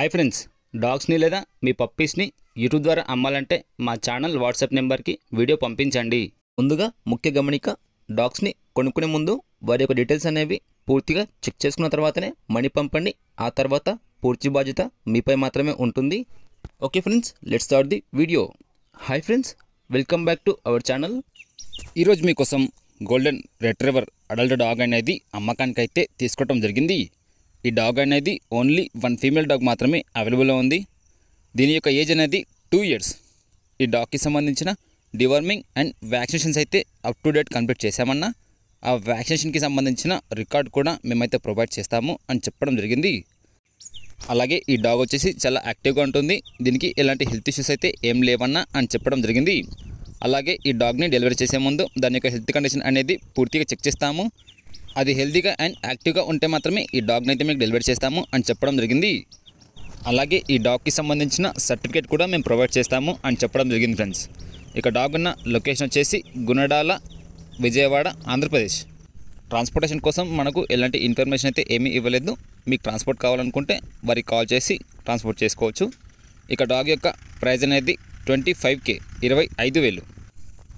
hi friends డాగ్స్ని లేదా మీ పప్పీస్ని YouTube ద్వారా అమ్మాలంటే మా ఛానల్ వాట్సాప్ నెంబర్కి వీడియో పంపించండి ముందుగా ముఖ్య గమనిక డాగ్స్ని కొనుక్కునే ముందు వారి యొక్క డీటెయిల్స్ అనేవి పూర్తిగా చెక్ చేసుకున్న తర్వాతనే మనీ పంపండి ఆ తర్వాత పూర్తి బాధ్యత మీపై మాత్రమే ఉంటుంది okay friends let's start the video hi friends welcome back to our channel ఈరోజు మీకోసం గోల్డెన్ రెట్రైవర్ అడల్ట్ డాగ్ అనేది అమ్మకానికైతే తీసుకోవటం జరిగింది ఈ డాగ్ అనేది ఓన్లీ వన్ ఫీమేల్ డాగ్ మాత్రమే అవైలబుల్లో ఉంది దీని యొక్క ఏజ్ అనేది టూ ఇయర్స్ ఈ డాగ్కి సంబంధించిన డివర్మింగ్ అండ్ వ్యాక్సినేషన్స్ అయితే అప్ టు డేట్ కంప్లీట్ చేశామన్నా ఆ వ్యాక్సినేషన్కి సంబంధించిన రికార్డ్ కూడా మేమైతే ప్రొవైడ్ చేస్తాము అని చెప్పడం జరిగింది అలాగే ఈ డాగ్ వచ్చేసి చాలా యాక్టివ్గా ఉంటుంది దీనికి ఎలాంటి హెల్త్ ఇష్యూస్ అయితే ఏం లేవన్నా అని చెప్పడం జరిగింది అలాగే ఈ డాగ్ని డెలివరీ చేసే ముందు దాని యొక్క హెల్త్ కండిషన్ అనేది పూర్తిగా చెక్ చేస్తాము అది హెల్తీగా అండ్ యాక్టివ్గా ఉంటే మాత్రమే ఈ డాగ్ని అయితే మీకు డెలివరీ చేస్తాము అని చెప్పడం జరిగింది అలాగే ఈ డాగ్కి సంబంధించిన సర్టిఫికేట్ కూడా మేము ప్రొవైడ్ చేస్తాము అని చెప్పడం జరిగింది ఫ్రెండ్స్ ఇక డాగ్ ఉన్న లొకేషన్ వచ్చేసి గుణడాల విజయవాడ ఆంధ్రప్రదేశ్ ట్రాన్స్పోర్టేషన్ కోసం మనకు ఎలాంటి ఇన్ఫర్మేషన్ అయితే ఏమీ ఇవ్వలేదు మీకు ట్రాన్స్పోర్ట్ కావాలనుకుంటే వారికి కాల్ చేసి ట్రాన్స్పోర్ట్ చేసుకోవచ్చు ఇక డాగ్ యొక్క ప్రైజ్ అనేది ట్వంటీ ఫైవ్ కే ఇరవై ఐదు వేలు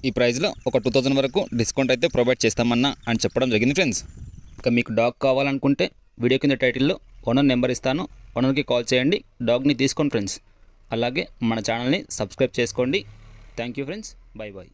ఈ ప్రైస్లో ఒక టూ థౌజండ్ వరకు డిస్కౌంట్ అయితే ప్రొవైడ్ చేస్తామన్నా అని చెప్పడం జరిగింది ఫ్రెండ్స్ ఇక మీకు డాగ్ కావాలనుకుంటే వీడియో కింద టైటిల్లో ఓనర్ నెంబర్ ఇస్తాను ఓనర్కి కాల్ చేయండి డాగ్ని తీసుకోండి ఫ్రెండ్స్ అలాగే మన ఛానల్ని సబ్స్క్రైబ్ చేసుకోండి థ్యాంక్ ఫ్రెండ్స్ బాయ్ బాయ్